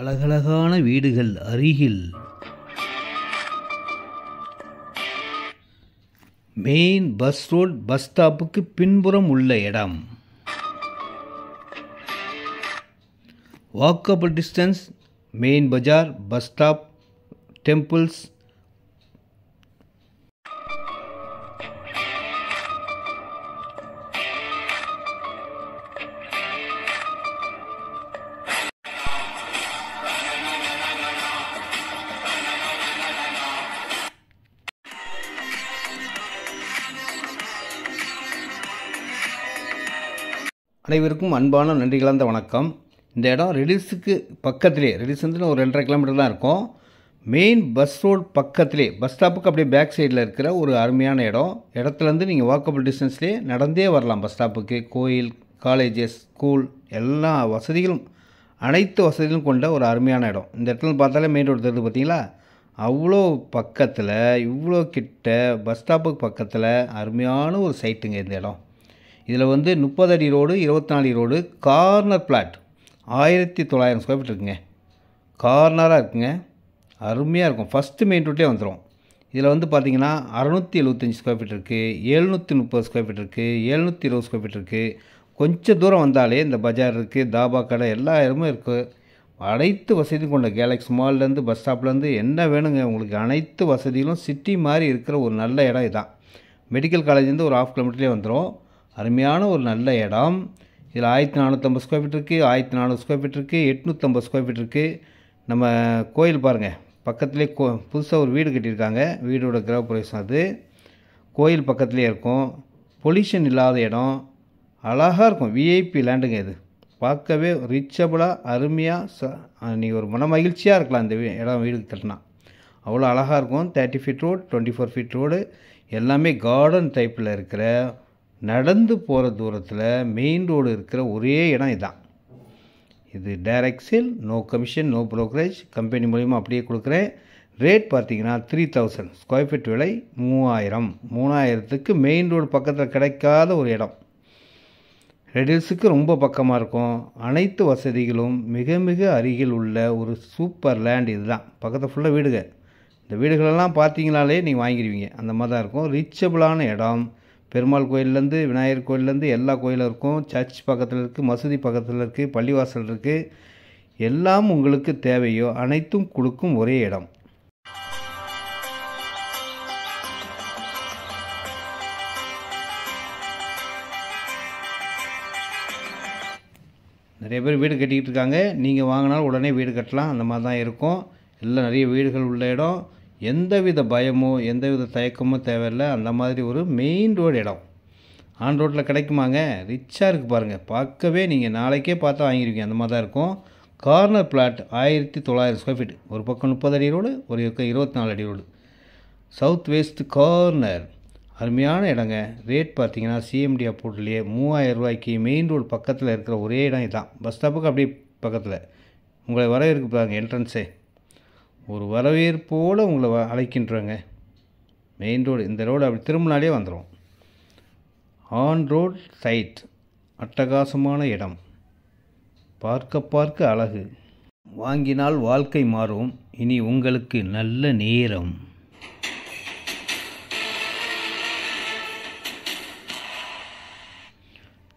அழகழகான வீடுகள் அருகில் மெயின் பஸ் ரோட் பஸ் ஸ்டாப்புக்கு பின்புறம் உள்ள இடம் வாக்கபிள் டிஸ்டன்ஸ் மெயின் பஜார் பஸ் ஸ்டாப் டெம்பிள்ஸ் அனைவருக்கும் அன்பான நன்றி கலந்த வணக்கம் இந்த இடம் ரெடிஸுக்கு பக்கத்திலே வந்து ஒரு ரெண்டரை கிலோமீட்டர் தான் இருக்கும் மெயின் பஸ் ரோடு பக்கத்திலே பஸ் ஸ்டாப்புக்கு அப்படியே பேக் சைடில் இருக்கிற ஒரு அருமையான இடம் இடத்துலேருந்து நீங்கள் வாக்கபிள் டிஸ்டன்ஸ்லேயே நடந்தே வரலாம் பஸ் ஸ்டாப்புக்கு கோயில் காலேஜஸ் ஸ்கூல் எல்லா வசதிகளும் அனைத்து வசதிகளும் கொண்ட ஒரு அருமையான இடம் இந்த இடத்துல பார்த்தாலே மெயின் ரோடு தெரியுது பார்த்தீங்களா அவ்வளோ பக்கத்தில் இவ்வளோ கிட்ட பஸ் ஸ்டாப்புக்கு பக்கத்தில் அருமையான ஒரு சைட்டுங்க இந்த இடம் இதில் வந்து முப்பது அடி ரோடு இருபத்தி நாலு ரோடு கார்னர் பிளாட் ஆயிரத்தி தொள்ளாயிரம் ஸ்கொயர் ஃபீட் இருக்குங்க கார்னராக இருக்குங்க அருமையாக இருக்கும் ஃபஸ்ட்டு மெயின் ரோட்டே வந்துடும் இதில் வந்து பார்த்திங்கன்னா அறநூற்றி எழுபத்தஞ்சி ஸ்கொயர் ஃபீட் இருக்குது எழுநூற்றி முப்பது ஸ்கொயர் ஃபீட் இருக்குது எழுநூற்றி இருபது ஸ்கொயர் ஃபீட் இருக்குது கொஞ்சம் தூரம் வந்தாலே இந்த பஜார் இருக்குது தாபா கடை எல்லா இடமும் இருக்குது அனைத்து வசதியும் கொண்ட கேலக்ஸ் மால்லேருந்து பஸ் ஸ்டாப்லேருந்து என்ன வேணுங்க உங்களுக்கு அனைத்து வசதிகளும் சிட்டி மாதிரி இருக்கிற ஒரு நல்ல இடம் இதுதான் மெடிக்கல் காலேஜ் வந்து ஒரு ஹாஃப் கிலோமீட்டர்லேயே வந்துடும் அருமையான ஒரு நல்ல இடம் இதில் ஆயிரத்தி நானூற்றம்பது ஸ்கொயர் ஃபீட் இருக்குது ஆயிரத்தி நானூறு ஸ்கொயர் ஃபீட் இருக்குது எட்நூற்றம்பது ஸ்கொயர் ஃபீட் இருக்குது நம்ம கோயில் பாருங்கள் பக்கத்துலேயே கோ புதுசாக ஒரு வீடு கட்டியிருக்காங்க வீடோட கிரகப்பிரவேசம் அது கோயில் பக்கத்துலேயே இருக்கும் பொல்யூஷன் இல்லாத இடம் அழகாக இருக்கும் விஐபி லேண்டுங்க இது பார்க்கவே ரிச்சபிளாக அருமையாக ச நீங்கள் ஒரு மன மகிழ்ச்சியாக இருக்கலாம் இந்த இடம் வீடு கட்டினா அவ்வளோ அழகாக இருக்கும் thirty feet road twenty four feet road எல்லாமே கார்டன் டைப்பில் இருக்கிற நடந்து போகிற தூரத்தில் மெயின் ரோடு இருக்கிற ஒரே இடம் இதுதான் இது direct sale no commission no brokerage company மூலிமா அப்படியே கொடுக்குறேன் ரேட் பார்த்திங்கன்னா த்ரீ தௌசண்ட் ஸ்கொயர் ஃபீட் விலை மூவாயிரம் மூணாயிரத்துக்கு மெயின் ரோடு பக்கத்தில் கிடைக்காத ஒரு இடம் ரெடில்ஸுக்கு ரொம்ப பக்கமாக இருக்கும் அனைத்து வசதிகளும் மிக மிக அருகில் உள்ள ஒரு சூப்பர் லேண்ட் இதுதான் பக்கத்தில் ஃபுல்லாக வீடுகள் இந்த வீடுகளெல்லாம் பார்த்தீங்கனாலே நீங்கள் வாங்கிடுவீங்க அந்த மாதிரி தான் இருக்கும் ரீச்சபிளான இடம் பெருமாள் கோயிலேருந்து விநாயகர் கோயிலேருந்து எல்லா கோயிலும் இருக்கும் சர்ச் பக்கத்தில் இருக்குது மசூதி பக்கத்தில் இருக்குது பள்ளிவாசல் இருக்குது எல்லாம் உங்களுக்கு தேவையோ அனைத்தும் கொடுக்கும் ஒரே இடம் நிறைய பேர் வீடு கட்டிக்கிட்டு இருக்காங்க நீங்கள் வாங்கினாலும் உடனே வீடு கட்டலாம் அந்த மாதிரி தான் இருக்கும் எல்லாம் நிறைய வீடுகள் உள்ள இடம் எந்தவித பயமோ எந்தவித தயக்கமோ தேவையில்லை அந்த மாதிரி ஒரு மெயின் ரோடு இடம் ஆன் ரோட்டில் கிடைக்குமாங்க ரிச்சாக இருக்குது பாருங்கள் பார்க்கவே நீங்கள் நாளைக்கே பார்த்தா வாங்கிருவீங்க அந்த மாதிரி தான் இருக்கும் கார்னர் பிளாட் ஆயிரத்தி தொள்ளாயிரம் ஸ்கொயர் ஃபீட் ஒரு பக்கம் முப்பது அடி ரோடு ஒரு பக்கம் இருபத்தி நாலு அடி ரோடு சவுத் வெஸ்ட் கார்னர் அருமையான இடங்க ரேட் பார்த்தீங்கன்னா சிஎம்டி அப்போர்ட்லேயே மூவாயிரம் ரூபாய்க்கு மெயின் ரோடு பக்கத்தில் இருக்கிற ஒரே இடம் இதுதான் பஸ் ஸ்டாப்புக்கு அப்படியே பக்கத்தில் உங்களை பாருங்கள் என்ட்ரன்ஸே ஒரு வரவேற்போல் உங்களை அழைக்கின்றோங்க மெயின் ரோடு இந்த ரோடு அப்படி திரும்பினாலே வந்துடும் ஆன் ரோட் சைட் அட்டகாசமான இடம் பார்க்க பார்க்க அழகு வாங்கினால் வாழ்க்கை மாறும் இனி உங்களுக்கு நல்ல நேரம்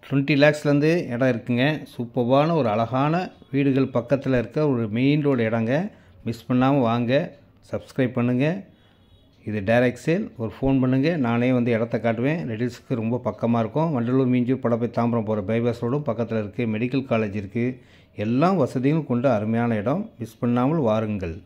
டுவெண்ட்டி லேக்ஸ்லேருந்து இடம் இருக்குங்க சூப்பர்வான ஒரு அழகான வீடுகள் பக்கத்தில் இருக்க ஒரு மெயின் ரோடு இடங்க மிஸ் பண்ணாமல் வாங்க சப்ஸ்கிரைப் பண்ணுங்கள் இது டைரக்ட் சேல் ஒரு ஃபோன் பண்ணுங்கள் நானே வந்து இடத்த காட்டுவேன் ரெடில்ஸுக்கு ரொம்ப பக்கமாக இருக்கும் வண்டலூர் மீஞ்சூர் படப்பை தாம்பரம் போகிற பைபாஸ் ரோடும் பக்கத்தில் இருக்குது மெடிக்கல் காலேஜ் இருக்குது எல்லா வசதியும் கொண்ட அருமையான இடம் மிஸ் பண்ணாமல் வாருங்கள்